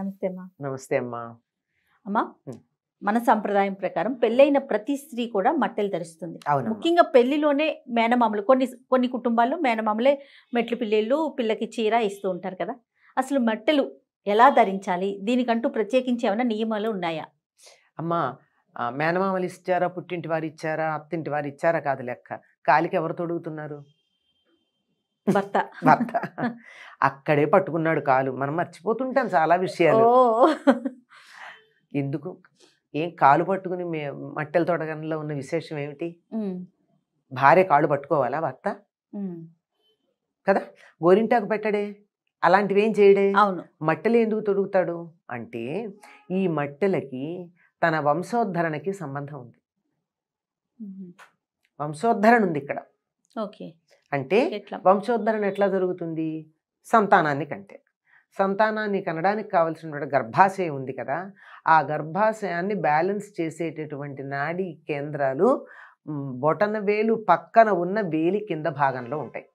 నమస్తే అమ్మా నమస్తే అమ్మా అమ్మా మన సంప్రదాయం ప్రకారం పెళ్ళైన ప్రతి స్త్రీ కూడా మట్టెలు ధరిస్తుంది ముఖ్యంగా పెళ్లిలోనే మేనమామలు కొన్ని కొన్ని కుటుంబాల్లో మేనమామలే మెట్లు పిల్లలు పిల్లకి చీర ఇస్తూ ఉంటారు కదా అసలు మట్టెలు ఎలా ధరించాలి దీనికంటూ ప్రత్యేకించి ఏమైనా నియమాలు ఉన్నాయా అమ్మా మేనమామలు ఇచ్చారా పుట్టింటి వారు ఇచ్చారా అత్తింటి వారు ఇచ్చారా కాదు లెక్క కాలికి ఎవరు తొడుగుతున్నారు భర్త భర్త అక్కడే పట్టుకున్నాడు కాలు మనం మర్చిపోతుంటాం చాలా విషయాలు ఎందుకు ఏం కాలు పట్టుకుని మట్టెల తోటగనలో ఉన్న విశేషం ఏమిటి భార్య కాళ్ళు పట్టుకోవాలా భర్త కదా గోరింటాకు పెట్టడే అలాంటివి ఏం చేయడే అవును మట్టెలు ఎందుకు తొడుగుతాడు అంటే ఈ మట్టెలకి తన వంశోద్ధరణకి సంబంధం ఉంది వంశోద్ధరణ ఉంది ఇక్కడ ఓకే అంటే వంశోద్ధరణ ఎట్లా జరుగుతుంది సంతానాన్ని కంటే సంతానాన్ని కనడానికి కావలసినటువంటి గర్భాశయం ఉంది కదా ఆ గర్భాశయాన్ని బ్యాలెన్స్ చేసేటటువంటి నాడీ కేంద్రాలు బొటన వేలు పక్కన ఉన్న వేలి కింద భాగంలో ఉంటాయి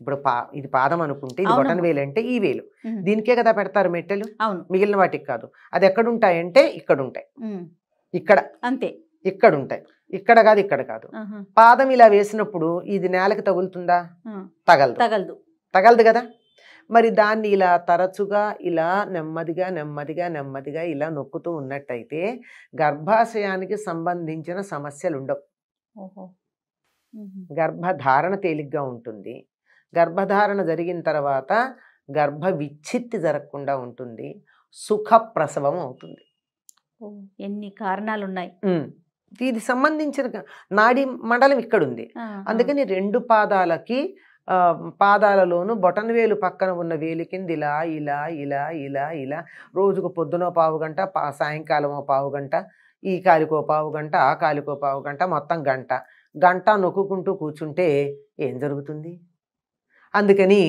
ఇప్పుడు పా ఇది పాదం అనుకుంటే ఇది బొటన్ వేలు అంటే ఈ వేలు దీనికే కదా పెడతారు మెట్టెలు మిగిలిన వాటికి కాదు అది ఎక్కడ ఉంటాయంటే ఇక్కడ ఉంటాయి ఇక్కడ అంతే ఇక్కడ ఉంటాయి ఇక్కడ కాదు ఇక్కడ కాదు పాదం ఇలా వేసినప్పుడు ఇది నేలకు తగులుతుందా తగలదు తగలదు తగలదు కదా మరి దాన్ని ఇలా తరచుగా ఇలా నెమ్మదిగా నెమ్మదిగా నెమ్మదిగా ఇలా నొక్కుతూ ఉన్నట్టయితే గర్భాశయానికి సంబంధించిన సమస్యలు ఉండవు గర్భధారణ తేలిగ్గా ఉంటుంది గర్భధారణ జరిగిన తర్వాత గర్భ విచ్ఛిత్తి జరగకుండా ఉంటుంది సుఖ ప్రసవం అవుతుంది ఎన్ని కారణాలు ఉన్నాయి ఇది సంబంధించిన నాడీ మండలం ఇక్కడుంది అందుకని రెండు పాదాలకి పాదాలలోనూ బొటన్ వేలు పక్కన ఉన్న వేలు కింద ఇలా ఇలా ఇలా ఇలా ఇలా రోజుకు పొద్దునో పావు గంట సాయంకాలమో పావు గంట ఈ కాలికో పావు గంట ఆ కాలికో పావు గంట మొత్తం గంట గంట నొక్కుంటూ కూర్చుంటే ఏం జరుగుతుంది అందుకని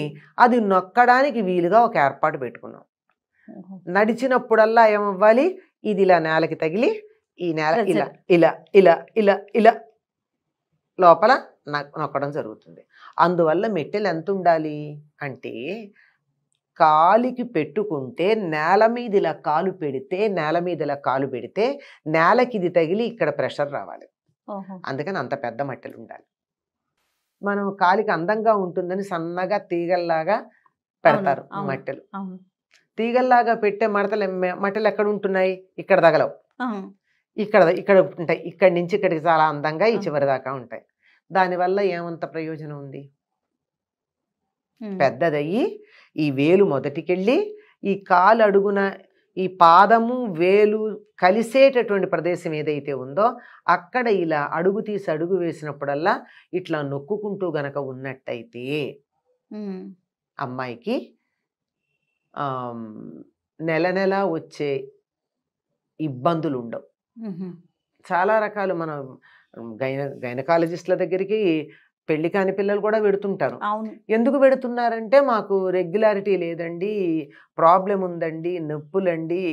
అది నొక్కడానికి వీలుగా ఒక ఏర్పాటు పెట్టుకున్నాం నడిచినప్పుడల్లా ఏమవ్వాలి ఇది ఇలా నేలకి తగిలి ఈ నేల ఇలా ఇలా ఇలా ఇలా ఇలా లోపల నొక్కడం జరుగుతుంది అందువల్ల మెట్టెలు ఎంత ఉండాలి అంటే కాలికి పెట్టుకుంటే నేల మీద ఇలా కాలు పెడితే నేల మీద ఇలా కాలు పెడితే నేలకి ఇది తగిలి ఇక్కడ ప్రెషర్ రావాలి అందుకని అంత పెద్ద మట్టెలు ఉండాలి మనం కాలికి అందంగా ఉంటుందని సన్నగా తీగల్లాగా పెడతారు మట్టెలు తీగల్లాగా పెట్టే మడతలు మట్టెలు ఎక్కడ ఉంటున్నాయి ఇక్కడ తగలవు ఇక్కడ ఇక్కడ ఉంటాయి ఇక్కడి నుంచి ఇక్కడికి చాలా అందంగా ఈ చివరి దాకా ఉంటాయి దానివల్ల ఏమంత ప్రయోజనం ఉంది పెద్దదయ్యి ఈ వేలు మొదటికెళ్ళి ఈ కాలు అడుగున ఈ పాదము వేలు కలిసేటటువంటి ప్రదేశం ఏదైతే ఉందో అక్కడ ఇలా అడుగు తీసి అడుగు వేసినప్పుడల్లా ఇట్లా నొక్కుకుంటూ గనక ఉన్నట్టయితే అమ్మాయికి నెల నెల వచ్చే ఇబ్బందులు ఉండవు చాలా రకాలు మనం గైన గైనకాలజిస్ట్ల దగ్గరికి పెళ్లి కాని పిల్లలు కూడా పెడుతుంటారు ఎందుకు పెడుతున్నారంటే మాకు రెగ్యులారిటీ లేదండి ప్రాబ్లం ఉందండి నొప్పులండి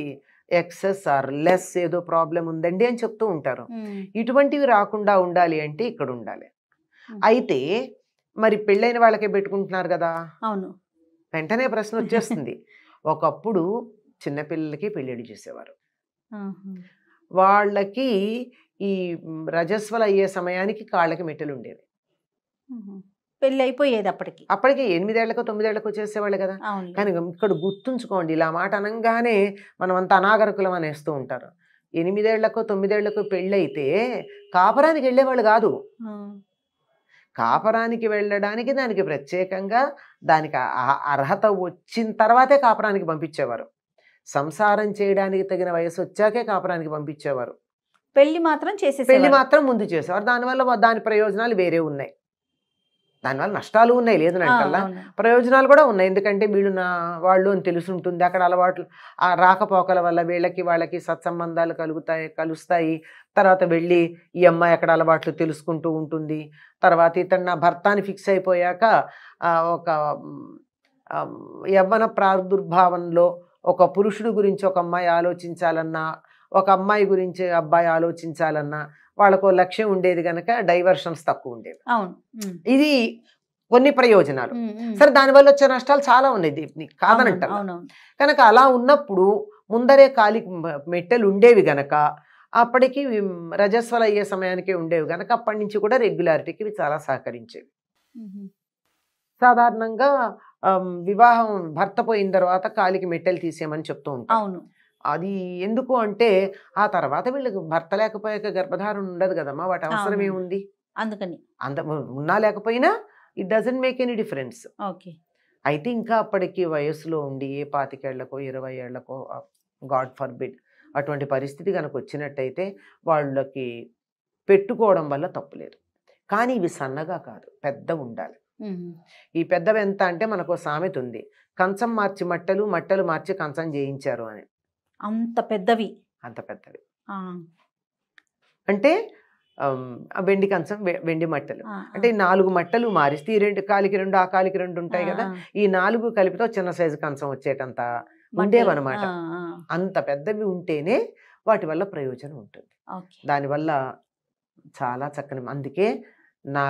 ఎక్సెస్ ఆర్ లెస్ ఏదో ప్రాబ్లం ఉందండి అని చెప్తూ ఉంటారు ఇటువంటివి రాకుండా ఉండాలి అంటే ఇక్కడ ఉండాలి అయితే మరి పెళ్ళైన వాళ్ళకే పెట్టుకుంటున్నారు కదా అవును వెంటనే ప్రశ్న వచ్చేస్తుంది ఒకప్పుడు చిన్నపిల్లలకి పెళ్ళిళ్ళు చేసేవారు వాళ్ళకి ఈ రజస్వలు అయ్యే సమయానికి కాళ్ళకి మెట్టెలు ఉండేవి పెళ్ళి అయిపోయేది అప్పటికి అప్పటికి ఎనిమిదేళ్లకో తొమ్మిదేళ్లకు వచ్చేసేవాళ్ళు కదా కానీ ఇక్కడ గుర్తుంచుకోండి ఇలా మాట అనగానే మనం అంత అనాగరకులం అనేస్తూ ఉంటారు ఎనిమిదేళ్లకు తొమ్మిదేళ్లకు పెళ్ళైతే కాపరానికి వెళ్ళేవాళ్ళు కాదు కాపరానికి వెళ్ళడానికి దానికి ప్రత్యేకంగా దానికి అర్హత వచ్చిన తర్వాతే కాపరానికి పంపించేవారు సంసారం చేయడానికి తగిన వయసు వచ్చాకే కాపరానికి పంపించేవారు పెళ్లి మాత్రం చేసే పెళ్లి మాత్రం ముందు చేసేవారు దానివల్ల దాని ప్రయోజనాలు వేరే ఉన్నాయి దానివల్ల నష్టాలు ఉన్నాయి లేదు అంటల్లా ప్రయోజనాలు కూడా ఉన్నాయి ఎందుకంటే వీళ్ళు నా వాళ్ళు అని తెలిసి ఉంటుంది అక్కడ అలవాట్లు ఆ రాకపోకల వల్ల వీళ్ళకి వాళ్ళకి సత్సంబంధాలు కలుగుతాయి కలుస్తాయి తర్వాత వెళ్ళి ఈ అమ్మాయి అక్కడ అలవాట్లు తెలుసుకుంటూ ఉంటుంది తర్వాత ఇతను నా భర్త అని ఫిక్స్ అయిపోయాక ఒక యవ్వన ప్రాదుర్భావంలో ఒక పురుషుడు గురించి ఒక అమ్మాయి ఆలోచించాలన్నా ఒక అమ్మాయి గురించి అబ్బాయి ఆలోచించాలన్నా వాళ్ళకు లక్ష్యం ఉండేది కనుక డైవర్షన్స్ తక్కువ ఉండేవి అవును ఇది కొన్ని ప్రయోజనాలు సరే దానివల్ల వచ్చే నష్టాలు చాలా ఉన్నాయి దీప్ని కాదనంటారు కనుక అలా ఉన్నప్పుడు ముందరే కాలికి మెట్టెలు ఉండేవి గనక అప్పటికి రజస్వలు అయ్యే సమయానికి ఉండేవి కనుక అప్పటి నుంచి కూడా రెగ్యులారిటీకి చాలా సహకరించేవి సాధారణంగా వివాహం భర్త పోయిన తర్వాత కాలికి మెట్టెలు తీసేయమని చెప్తూ ఉంటాం అది ఎందుకు అంటే ఆ తర్వాత వీళ్ళకి భర్త లేకపోయాక గర్భధారణ ఉండదు కదమ్మా వాటి అవసరం ఏముంది అందుకని అంత ఉన్నా లేకపోయినా it doesn't make any difference okay అయితే ఇంకా అప్పటికి వయసులో ఉండి ఏ పాతికేళ్లకో ఇరవై ఏళ్లకో గాడ్ ఫర్ బిడ్ అటువంటి పరిస్థితి కనుక వచ్చినట్టయితే వాళ్ళకి పెట్టుకోవడం వల్ల తప్పులేదు కానీ ఇవి సన్నగా కాదు పెద్ద ఉండాలి ఈ పెద్దవి ఎంత అంటే మనకు సామెత ఉంది కంచం మార్చి మట్టలు మట్టలు మార్చి కంచం చేయించారు అని అంత పెద్దవి అంత పెద్దవి అంటే వెండి కంచం వెండి మట్టలు అంటే నాలుగు మట్టలు మారిస్తే ఈ రెండు కాలికి రెండు ఆ కాలికి రెండు ఉంటాయి కదా ఈ నాలుగు కలిపితే చిన్న సైజు కంచం వచ్చేటంత ఉండేవన్నమాట అంత పెద్దవి ఉంటేనే వాటి వల్ల ప్రయోజనం ఉంటుంది దానివల్ల చాలా చక్కని అందుకే నా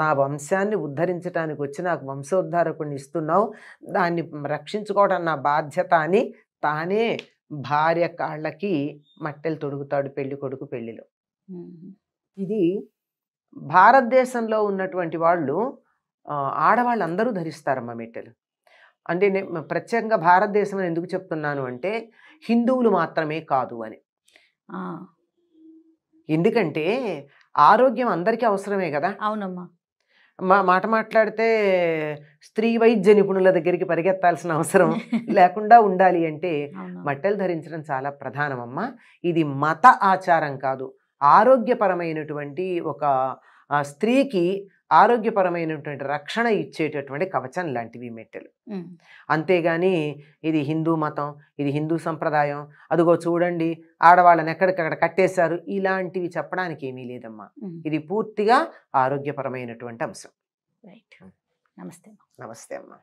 నా వంశాన్ని ఉద్ధరించడానికి వచ్చి నాకు వంశోద్ధారకుని ఇస్తున్నావు దాన్ని రక్షించుకోవడం నా బాధ్యత అని తానే భార్య కాళ్ళకి మట్టెలు తొడుగుతాడు పెళ్లి కొడుకు పెళ్లిలో ఇది భారతదేశంలో ఉన్నటువంటి వాళ్ళు ఆడవాళ్ళు అందరూ ధరిస్తారమ్మ మెట్టెలు అంటే నేను ప్రత్యేకంగా భారతదేశం అని ఎందుకు చెప్తున్నాను అంటే హిందువులు మాత్రమే కాదు అని ఎందుకంటే ఆరోగ్యం అందరికీ అవసరమే కదా అవునమ్మా మా మాట మాట్లాడితే స్త్రీ వైద్య నిపుణుల దగ్గరికి పరిగెత్తాల్సిన అవసరం లేకుండా ఉండాలి అంటే మట్టెలు ధరించడం చాలా ప్రధానమమ్మా ఇది మత ఆచారం కాదు ఆరోగ్యపరమైనటువంటి ఒక స్త్రీకి ఆరోగ్యపరమైనటువంటి రక్షణ ఇచ్చేటటువంటి కవచం లాంటివి మెట్టెలు అంతేగాని ఇది హిందూ మతం ఇది హిందూ సంప్రదాయం అదిగో చూడండి ఆడవాళ్ళని ఎక్కడికక్కడ కట్టేశారు ఇలాంటివి చెప్పడానికి ఏమీ లేదమ్మా ఇది పూర్తిగా ఆరోగ్యపరమైనటువంటి అంశం రైట్ నమస్తే నమస్తే అమ్మా